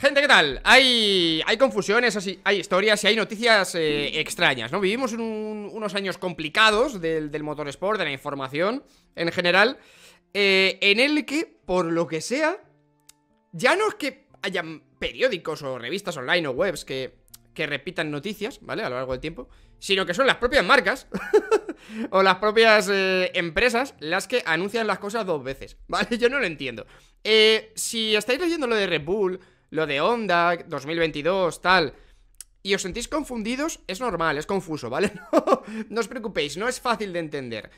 Gente, ¿qué tal? Hay, hay confusiones, hay historias y hay noticias eh, extrañas, ¿no? Vivimos en unos años complicados del, del sport, de la información en general, eh, en el que, por lo que sea, ya no es que haya periódicos o revistas online o webs que, repitan noticias, ¿vale? A lo largo del tiempo, sino que son las propias marcas o las propias eh, empresas las que anuncian las cosas dos veces, ¿vale? Yo no lo entiendo. si estáis leyendo lo de Red Bull lo de Honda 2022, tal, y os sentís confundidos, es normal, es confuso, ¿vale? No, os preocupéis, no es fácil de entender.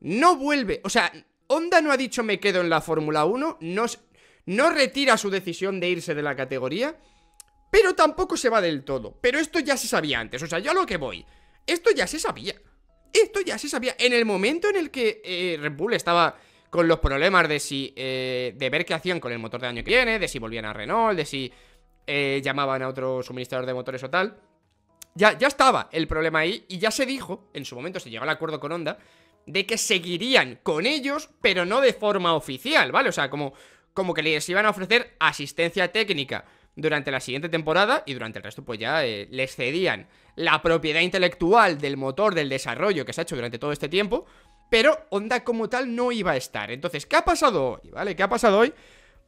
No vuelve, o sea, Honda no ha dicho me quedo en la Fórmula 1, no, no retira su decisión de irse de la categoría, pero tampoco se va del todo. Pero esto ya se sabía antes, o sea, yo a lo que voy, esto ya se sabía. Esto ya se sabía. En el momento en el que eh, Red Bull estaba con los problemas de si eh, de ver qué hacían con el motor del año que viene, de si volvían a Renault, de si eh, llamaban a otro suministrador de motores o tal. Ya, ya estaba el problema ahí y ya se dijo, en su momento se llegó al acuerdo con Honda, de que seguirían con ellos, pero no de forma oficial, ¿vale? O sea, como, como que les iban a ofrecer asistencia técnica durante la siguiente temporada y durante el resto pues ya eh, les cedían la propiedad intelectual del motor, del desarrollo que se ha hecho durante todo este tiempo pero Onda como tal no iba a estar. Entonces, ¿qué ha pasado hoy? ¿Vale? ¿Qué ha pasado hoy?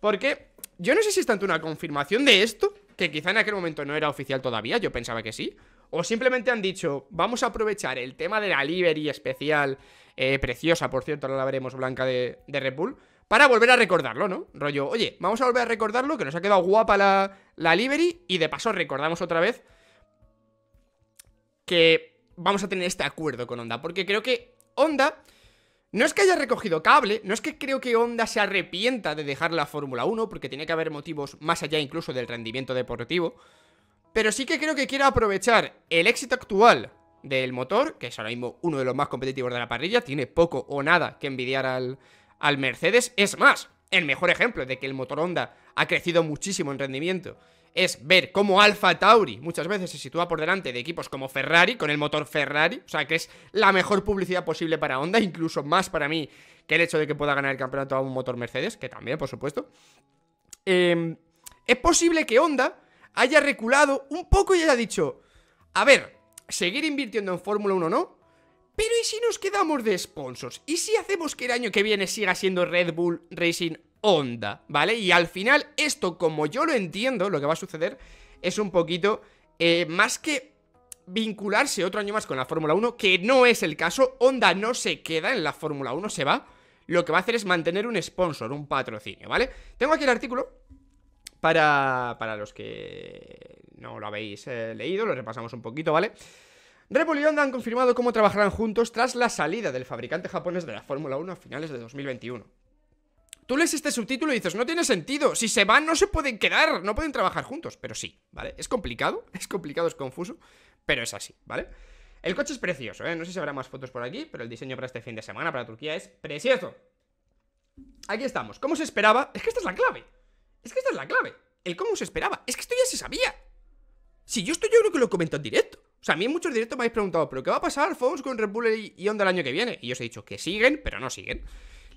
Porque yo no sé si es tanto una confirmación de esto, que quizá en aquel momento no era oficial todavía, yo pensaba que sí, o simplemente han dicho, vamos a aprovechar el tema de la livery especial, eh, preciosa, por cierto, ahora la veremos blanca de, Red Bull, para volver a recordarlo, ¿no? Rollo, oye, vamos a volver a recordarlo, que nos ha quedado guapa la, la livery, y de paso recordamos otra vez que vamos a tener este acuerdo con Honda, porque creo que Honda no es que haya recogido cable, no es que creo que Honda se arrepienta de dejar la Fórmula 1, porque tiene que haber motivos más allá incluso del rendimiento deportivo, pero sí que creo que quiere aprovechar el éxito actual del motor, que es ahora mismo uno de los más competitivos de la parrilla, tiene poco o nada que envidiar al, al Mercedes, es más, el mejor ejemplo de que el motor Honda ha crecido muchísimo en rendimiento es ver cómo Alfa Tauri muchas veces se sitúa por delante de equipos como Ferrari, con el motor Ferrari, o sea que es la mejor publicidad posible para Honda, incluso más para mí que el hecho de que pueda ganar el campeonato a un motor Mercedes, que también, por supuesto. Em, es posible que Honda haya reculado un poco y haya dicho, a ver, seguir invirtiendo en Fórmula 1 no, pero ¿y si nos quedamos de sponsors? ¿Y si hacemos que el año que viene siga siendo Red Bull Racing onda, ¿vale? Y al final esto, como yo lo entiendo, lo que va a suceder es un poquito eh, más que vincularse otro año más con la Fórmula 1, que no es el caso, Honda no se queda en la Fórmula 1, se va, lo que va a hacer es mantener un sponsor, un patrocinio, ¿vale? Tengo aquí el artículo para, los que no lo habéis eh, leído, lo repasamos un poquito, ¿vale? Red y Honda han confirmado cómo trabajarán juntos tras la salida del fabricante japonés de la Fórmula 1 a finales de 2021. Tú lees este subtítulo y dices, no tiene sentido. Si se van, no se pueden quedar, no pueden trabajar juntos. Pero sí, ¿vale? Es complicado, es complicado, es confuso, pero es así, ¿vale? El coche es precioso, ¿eh? No sé si habrá más fotos por aquí, pero el diseño para este fin de semana, para Turquía, es precioso. Aquí estamos. ¿Cómo se esperaba? Es que esta es la clave. Es que esta es la clave. El cómo se esperaba. Es que esto ya se sabía. Si yo estoy, yo creo que lo comento en directo. O sea, a mí en muchos directos me habéis preguntado, ¿pero qué va a pasar, Fons, con Red Bull y onda el año que viene? Y yo os he dicho que siguen, pero no siguen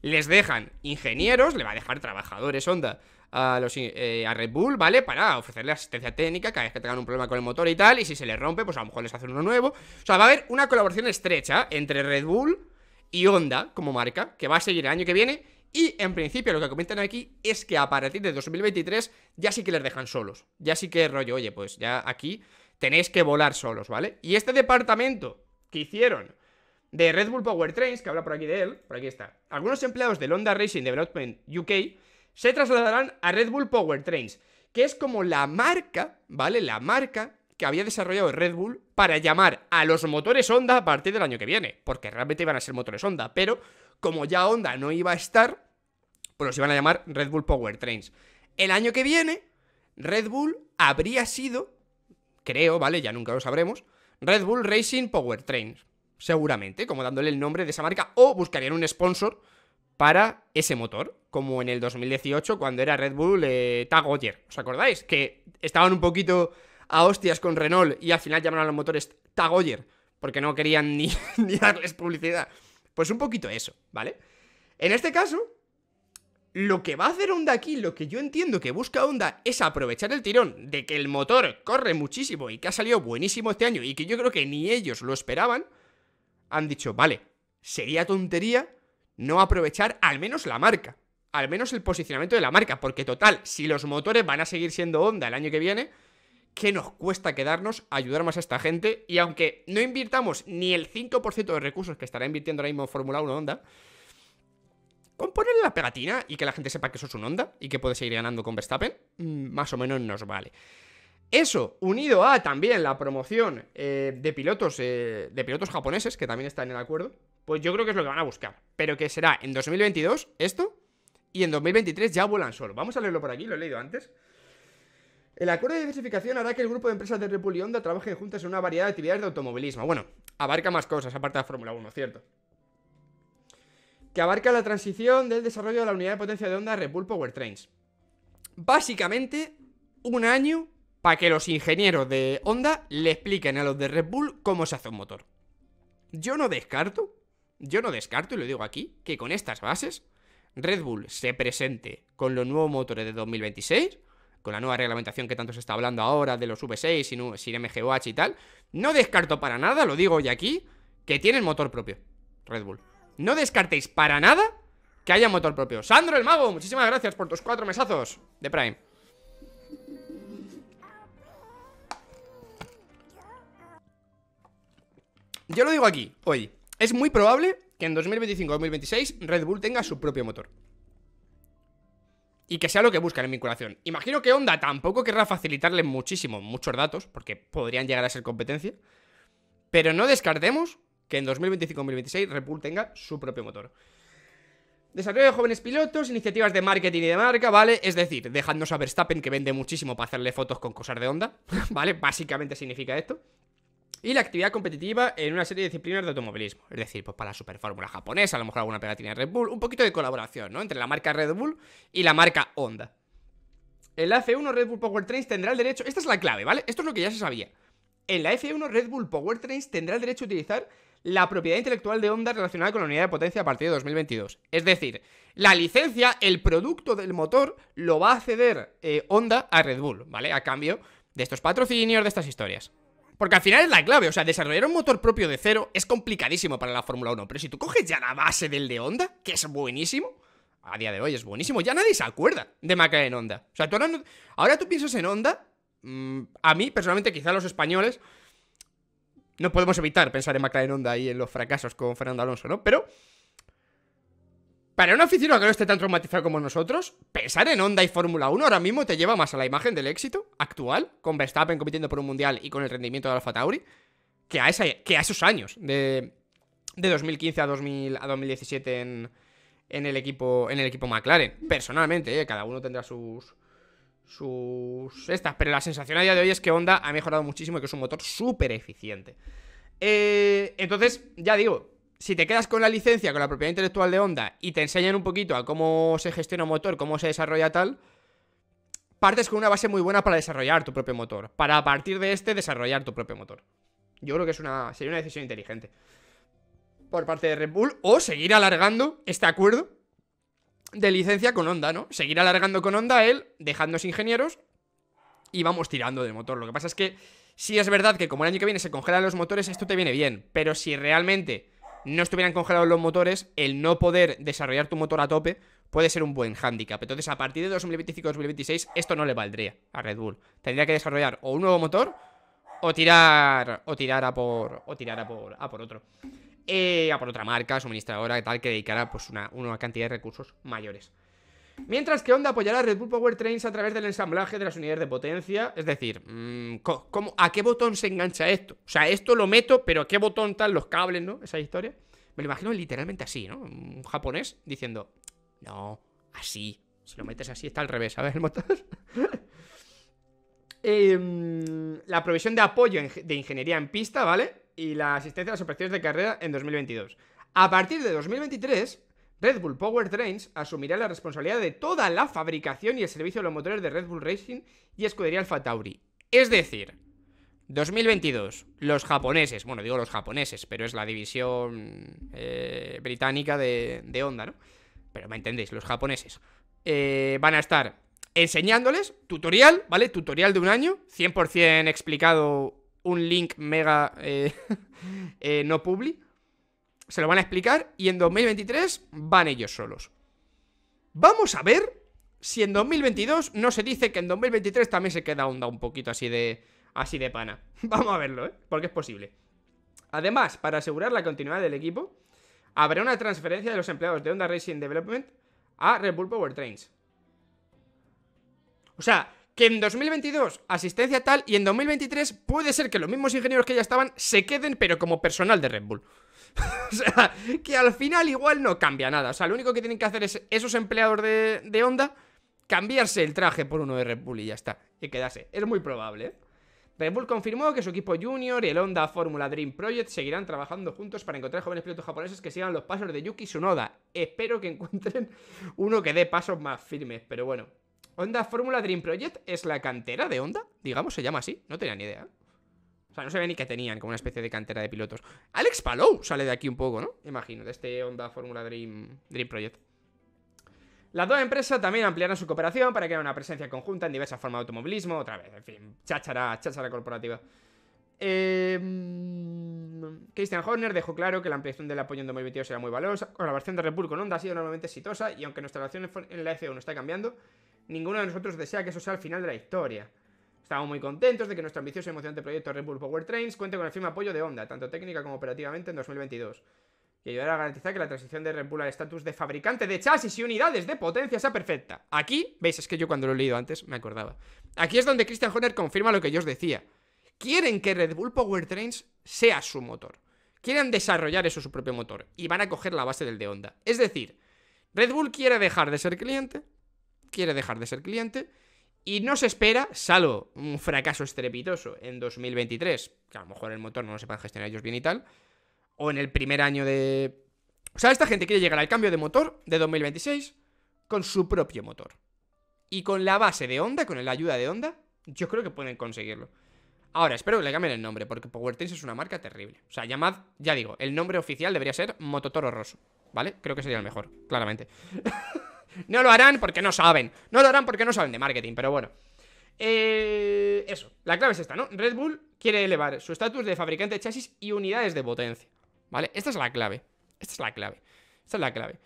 les dejan ingenieros, le va a dejar trabajadores Honda a, los, eh, a Red Bull, ¿vale? Para ofrecerle asistencia técnica cada vez que tengan un problema con el motor y tal, y si se les rompe, pues a lo mejor les hacen uno nuevo. O sea, va a haber una colaboración estrecha entre Red Bull y Honda como marca, que va a seguir el año que viene, y en principio lo que comentan aquí es que a partir de 2023 ya sí que les dejan solos, ya sí que rollo, oye, pues ya aquí tenéis que volar solos, ¿vale? Y este departamento que hicieron de Red Bull Power Trains, que habla por aquí de él, por aquí está. Algunos empleados del Honda Racing Development UK se trasladarán a Red Bull Power Trains, que es como la marca, ¿vale? La marca que había desarrollado Red Bull para llamar a los motores Honda a partir del año que viene, porque realmente iban a ser motores Honda, pero como ya Honda no iba a estar, pues los iban a llamar Red Bull Power Trains. El año que viene, Red Bull habría sido, creo, ¿vale? Ya nunca lo sabremos, Red Bull Racing Power Trains seguramente, como dándole el nombre de esa marca, o buscarían un sponsor para ese motor, como en el 2018 cuando era Red Bull eh, Tag ¿Os acordáis? Que estaban un poquito a hostias con Renault y al final llamaron a los motores Tag porque no querían ni darles publicidad. Pues un poquito eso, ¿vale? En este caso, lo que va a hacer Honda aquí, lo que yo entiendo que busca Honda es aprovechar el tirón de que el motor corre muchísimo y que ha salido buenísimo este año y que yo creo que ni ellos lo esperaban han dicho, vale, sería tontería no aprovechar al menos la marca, al menos el posicionamiento de la marca, porque total, si los motores van a seguir siendo Honda el año que viene, ¿qué nos cuesta quedarnos ayudar más a esta gente? Y aunque no invirtamos ni el 5% de recursos que estará invirtiendo ahora mismo Fórmula 1 Honda, con ponerle la pegatina y que la gente sepa que eso es un Honda y que puede seguir ganando con Verstappen, mm, más o menos nos vale. Eso, unido a también la promoción eh, de pilotos eh, de pilotos japoneses, que también está en el acuerdo, pues yo creo que es lo que van a buscar. Pero que será en 2022 esto y en 2023 ya vuelan solo. Vamos a leerlo por aquí, lo he leído antes. El acuerdo de diversificación hará que el grupo de empresas de Repul y Honda trabajen juntas en una variedad de actividades de automovilismo. Bueno, abarca más cosas, aparte de Fórmula 1, ¿cierto? Que abarca la transición del desarrollo de la unidad de potencia de Honda Repul Powertrains. Básicamente, un año para que los ingenieros de Honda le expliquen a los de Red Bull cómo se hace un motor. Yo no descarto, yo no descarto, y lo digo aquí, que con estas bases Red Bull se presente con los nuevos motores de 2026, con la nueva reglamentación que tanto se está hablando ahora de los V6 sin, sin MGOH y tal, no descarto para nada, lo digo hoy aquí, que tienen motor propio, Red Bull. No descartéis para nada que haya motor propio. Sandro el Mago, muchísimas gracias por tus cuatro mesazos de Prime. yo lo digo aquí, hoy. Es muy probable que en 2025-2026 Red Bull tenga su propio motor. Y que sea lo que buscan en vinculación. Imagino que Honda tampoco querrá facilitarle muchísimo, muchos datos, porque podrían llegar a ser competencia. Pero no descartemos que en 2025-2026 Red Bull tenga su propio motor. Desarrollo de jóvenes pilotos, iniciativas de marketing y de marca, ¿vale? Es decir, dejadnos a Verstappen que vende muchísimo para hacerle fotos con cosas de onda, ¿vale? Básicamente significa esto y la actividad competitiva en una serie de disciplinas de automovilismo. Es decir, pues para la superfórmula japonesa, a lo mejor alguna pegatina de Red Bull, un poquito de colaboración, ¿no? Entre la marca Red Bull y la marca Honda. El F1 Red Bull Powertrains tendrá el derecho. Esta es la clave, ¿vale? Esto es lo que ya se sabía. En la F1 Red Bull Power Powertrains tendrá el derecho a utilizar la propiedad intelectual de Honda relacionada con la unidad de potencia a partir de 2022. Es decir, la licencia, el producto del motor, lo va a ceder eh, Honda a Red Bull, ¿vale? A cambio de estos patrocinios, de estas historias. Porque al final es la clave, o sea, desarrollar un motor propio de cero es complicadísimo para la Fórmula 1, pero si tú coges ya la base del de Honda, que es buenísimo, a día de hoy es buenísimo, ya nadie se acuerda de McLaren Honda. O sea, tú ahora, no, ahora tú piensas en Honda, mm, a mí personalmente, quizá los españoles, no podemos evitar pensar en McLaren Honda y en los fracasos con Fernando Alonso, ¿no? Pero para un aficionado que no esté tan traumatizado como nosotros, pensar en Honda y Fórmula 1 ahora mismo te lleva más a la imagen del éxito actual, con Verstappen compitiendo por un mundial y con el rendimiento de Alfa Tauri, que a, esos años de, 2015 a, 2017 en, el equipo, en el equipo McLaren. Personalmente, eh, cada uno tendrá sus, sus estas, pero la sensación a día de hoy es que Honda ha mejorado muchísimo y que es un motor súper eficiente. Eh, entonces, ya digo, si te quedas con la licencia, con la propiedad intelectual de Honda y te enseñan un poquito a cómo se gestiona un motor, cómo se desarrolla tal, partes con una base muy buena para desarrollar tu propio motor, para a partir de este desarrollar tu propio motor. Yo creo que es una, sería una decisión inteligente por parte de Red Bull o seguir alargando este acuerdo de licencia con Honda, ¿no? Seguir alargando con Honda él, dejándose ingenieros y vamos tirando del motor. Lo que pasa es que Si es verdad que como el año que viene se congelan los motores, esto te viene bien, pero si realmente no estuvieran congelados los motores, el no poder desarrollar tu motor a tope puede ser un buen hándicap. Entonces, a partir de 2025-2026, esto no le valdría a Red Bull. Tendría que desarrollar o un nuevo motor o tirar o tirar a por o tirar a por a por otro. Eh, a por otra marca, suministradora, tal, que dedicara pues una, una cantidad de recursos mayores. Mientras que Honda apoyará a Red Bull Power Trains a través del ensamblaje de las unidades de potencia. Es decir, mm, ¿a qué botón se engancha esto? O sea, esto lo meto, pero ¿a qué botón están los cables, no? Esa historia. Me lo imagino literalmente así, ¿no? Un japonés diciendo, no, así. Si lo metes así está al revés, ¿sabes? El motor. Em, la provisión de apoyo de ingeniería en pista, ¿vale? Y la asistencia a las operaciones de carrera en 2022. A partir de 2023 Red Bull Trains asumirá la responsabilidad de toda la fabricación y el servicio de los motores de Red Bull Racing y escudería Alfa Tauri. Es decir, 2022, los japoneses, bueno, digo los japoneses, pero es la división eh, británica de, Honda, ¿no? Pero me entendéis, los japoneses eh, van a estar enseñándoles tutorial, ¿vale? Tutorial de un año, 100% explicado, un link mega eh, no public se lo van a explicar y en 2023 van ellos solos. Vamos a ver si en 2022 no se dice que en 2023 también se queda onda un poquito así de, así de pana. Vamos a verlo, ¿eh? Porque es posible. Además, para asegurar la continuidad del equipo, habrá una transferencia de los empleados de Honda Racing Development a Red Bull Trains. O sea, que en 2022 asistencia tal y en 2023 puede ser que los mismos ingenieros que ya estaban se queden pero como personal de Red Bull. o sea, que al final igual no cambia nada. O sea, lo único que tienen que hacer es esos empleados de, Honda cambiarse el traje por uno de Red Bull y ya está. Y quedarse. Es muy probable, ¿eh? Red Bull confirmó que su equipo junior y el Honda Formula Dream Project seguirán trabajando juntos para encontrar jóvenes pilotos japoneses que sigan los pasos de Yuki Tsunoda. Espero que encuentren uno que dé pasos más firmes, pero bueno, Honda Fórmula Dream Project es la cantera de Honda, digamos, se llama así. No tenía ni idea. O sea, no se ve ni que tenían como una especie de cantera de pilotos. Alex Palou sale de aquí un poco, ¿no? Imagino, de este Honda Fórmula Dream, Dream Project. Las dos empresas también ampliaron su cooperación para crear una presencia conjunta en diversas formas de automovilismo. Otra vez, en fin, cháchara, cháchara corporativa. Eh, Christian Horner dejó claro que la ampliación del apoyo en 2022 era muy valiosa. La versión de Red Bull con Honda ha sido normalmente exitosa y aunque nuestra relación en la F1 está cambiando, ninguno de nosotros desea que eso sea el final de la historia. Estamos muy contentos de que nuestro ambicioso y emocionante proyecto Red Bull Power Trains cuente con el firme apoyo de Honda, tanto técnica como operativamente en 2022, y ayudará a garantizar que la transición de Red Bull al estatus de fabricante de chasis y unidades de potencia sea perfecta. Aquí, veis, es que yo cuando lo he leído antes me acordaba. Aquí es donde Christian Horner confirma lo que yo os decía. Quieren que Red Bull Powertrains sea su motor. Quieren desarrollar eso su propio motor y van a coger la base del de Honda. Es decir, Red Bull quiere dejar de ser cliente quiere dejar de ser cliente y no se espera, salvo un fracaso estrepitoso en 2023, que a lo mejor el motor no lo sepan gestionar ellos bien y tal, o en el primer año de... O sea, esta gente quiere llegar al cambio de motor de 2026 con su propio motor. Y con la base de Honda, con la ayuda de Honda, yo creo que pueden conseguirlo. Ahora, espero que le cambien el nombre, porque PowerTrains es una marca terrible. O sea, llamad, ya digo, el nombre oficial debería ser Mototoro Rosso, ¿vale? Creo que sería el mejor, claramente. No lo harán porque no saben. No lo harán porque no saben de marketing, pero bueno. Eh, eso, la clave es esta, ¿no? Red Bull quiere elevar su estatus de fabricante de chasis y unidades de potencia. ¿Vale? Esta es la clave. Esta es la clave. Esta es la clave.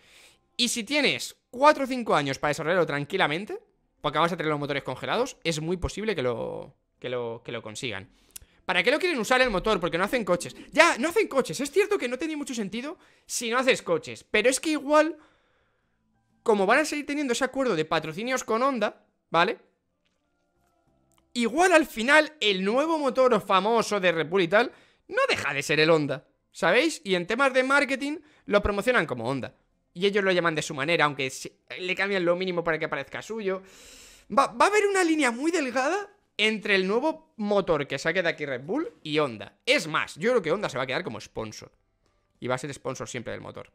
Y si tienes 4 o 5 años para desarrollarlo tranquilamente, porque vas a tener los motores congelados, es muy posible que lo, que lo, que lo consigan. ¿Para qué lo quieren usar el motor? Porque no hacen coches. Ya, no hacen coches. Es cierto que no tiene mucho sentido si no haces coches. Pero es que igual como van a seguir teniendo ese acuerdo de patrocinios con Honda, ¿vale? Igual al final el nuevo motor famoso de Red Bull y tal no deja de ser el Honda, ¿sabéis? Y en temas de marketing lo promocionan como Honda. Y ellos lo llaman de su manera, aunque le cambian lo mínimo para que parezca suyo. Va, a haber una línea muy delgada entre el nuevo motor que saque de aquí Red Bull y Honda. Es más, yo creo que Honda se va a quedar como sponsor. Y va a ser sponsor siempre del motor.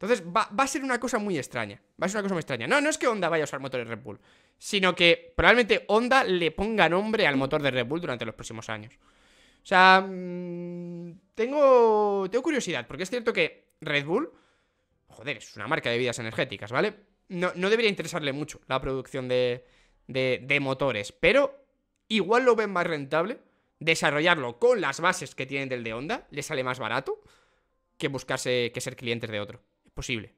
Entonces va, a ser una cosa muy extraña. Va a ser una cosa muy extraña. No, no es que Honda vaya a usar motores Red Bull, sino que probablemente Honda le ponga nombre al motor de Red Bull durante los próximos años. O sea, mm, tengo, tengo curiosidad, porque es cierto que Red Bull, joder, es una marca de bebidas energéticas, ¿vale? No, debería interesarle mucho la producción de, de, de motores, pero igual lo ven más rentable desarrollarlo con las bases que tienen del de Honda, le sale más barato que buscarse que ser clientes de otro. Posible.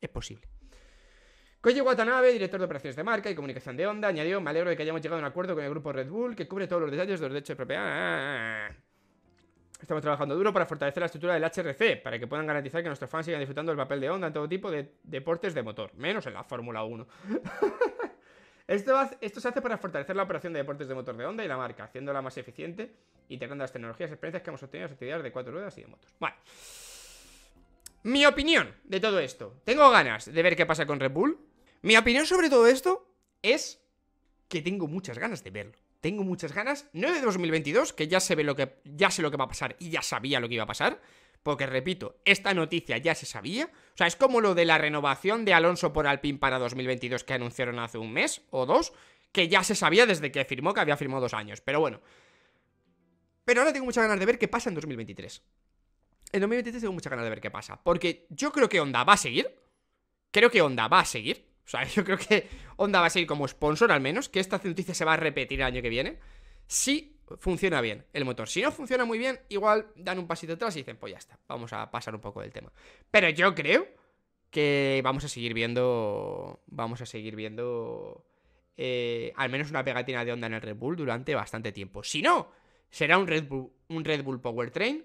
Es posible. Koji Watanabe, director de operaciones de marca y comunicación de onda, añadió, me alegro de que hayamos llegado a un acuerdo con el grupo Red Bull que cubre todos los detalles de los derechos de propiedad. Estamos trabajando duro para fortalecer la estructura del HRC, para que puedan garantizar que nuestros fans sigan disfrutando del papel de onda en todo tipo de deportes de motor, menos en la Fórmula 1. esto, esto se hace para fortalecer la operación de deportes de motor de onda y la marca, haciéndola más eficiente, y teniendo las tecnologías y experiencias que hemos obtenido en actividades de cuatro ruedas y de motos. Vale. Mi opinión de todo esto. Tengo ganas de ver qué pasa con Red Bull. Mi opinión sobre todo esto es que tengo muchas ganas de verlo. Tengo muchas ganas, no de 2022, que ya se ve lo que ya sé lo que va a pasar y ya sabía lo que iba a pasar, porque repito, esta noticia ya se sabía. O sea, es como lo de la renovación de Alonso por Alpine para 2022 que anunciaron hace un mes o dos, que ya se sabía desde que firmó, que había firmado dos años. Pero bueno, pero ahora tengo muchas ganas de ver qué pasa en 2023. En 2023 tengo mucha ganas de ver qué pasa. Porque yo creo que Honda va a seguir. Creo que Honda va a seguir. O sea, yo creo que Onda va a seguir como sponsor al menos. Que esta noticia se va a repetir el año que viene. Si funciona bien el motor. Si no funciona muy bien, igual dan un pasito atrás y dicen, pues ya está. Vamos a pasar un poco del tema. Pero yo creo que vamos a seguir viendo. Vamos a seguir viendo. Eh, al menos una pegatina de onda en el Red Bull durante bastante tiempo. Si no, será un Red Bull, un Red Bull Powertrain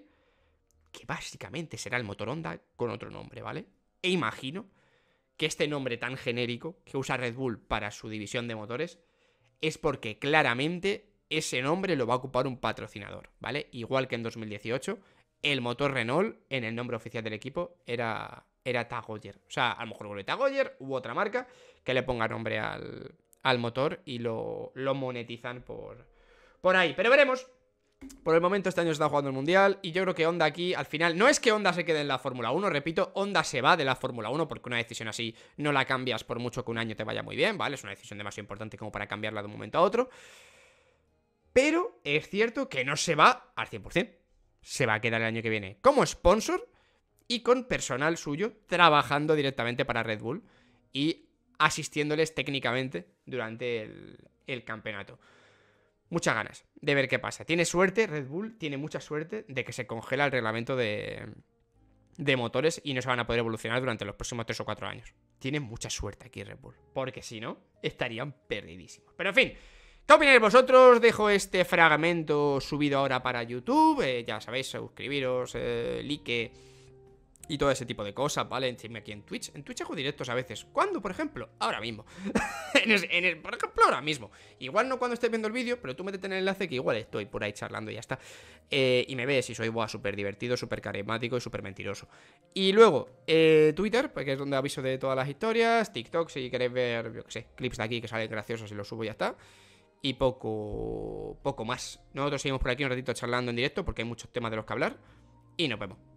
que básicamente será el motor Honda con otro nombre, ¿vale? E imagino que este nombre tan genérico que usa Red Bull para su división de motores es porque claramente ese nombre lo va a ocupar un patrocinador, ¿vale? Igual que en 2018, el motor Renault en el nombre oficial del equipo era, era Tagoyer. O sea, a lo mejor vuelve Tagoyer u otra marca que le ponga nombre al, al motor y lo, lo monetizan por, por ahí. Pero veremos, por el momento este año está jugando el Mundial y yo creo que Honda aquí, al final, no es que Honda se quede en la Fórmula 1, repito, Honda se va de la Fórmula 1 porque una decisión así no la cambias por mucho que un año te vaya muy bien, ¿vale? Es una decisión demasiado importante como para cambiarla de un momento a otro. Pero es cierto que no se va al 100%, se va a quedar el año que viene como sponsor y con personal suyo trabajando directamente para Red Bull y asistiéndoles técnicamente durante el campeonato muchas ganas de ver qué pasa. Tiene suerte, Red Bull tiene mucha suerte de que se congela el reglamento de, de motores y no se van a poder evolucionar durante los próximos 3 o 4 años. Tiene mucha suerte aquí Red Bull, porque si no, estarían perdidísimos. Pero en fin, ¿qué opináis vosotros? Dejo este fragmento subido ahora para YouTube. Eh, ya sabéis, suscribiros, eh, like y todo ese tipo de cosas, ¿vale? Encima aquí en Twitch. En Twitch hago directos a veces. ¿Cuándo, por ejemplo? Ahora mismo. en el, por ejemplo, ahora mismo. Igual no cuando estés viendo el vídeo, pero tú métete en el enlace que igual estoy por ahí charlando y ya está. Eh, y me ves y soy súper divertido, súper carismático y súper mentiroso. Y luego, eh, Twitter, porque pues, es donde aviso de todas las historias. TikTok, si queréis ver, yo qué sé, clips de aquí que salen graciosos y los subo y ya está y poco, poco más. Nosotros seguimos por aquí un ratito charlando en directo porque hay muchos temas de los que hablar y nos vemos.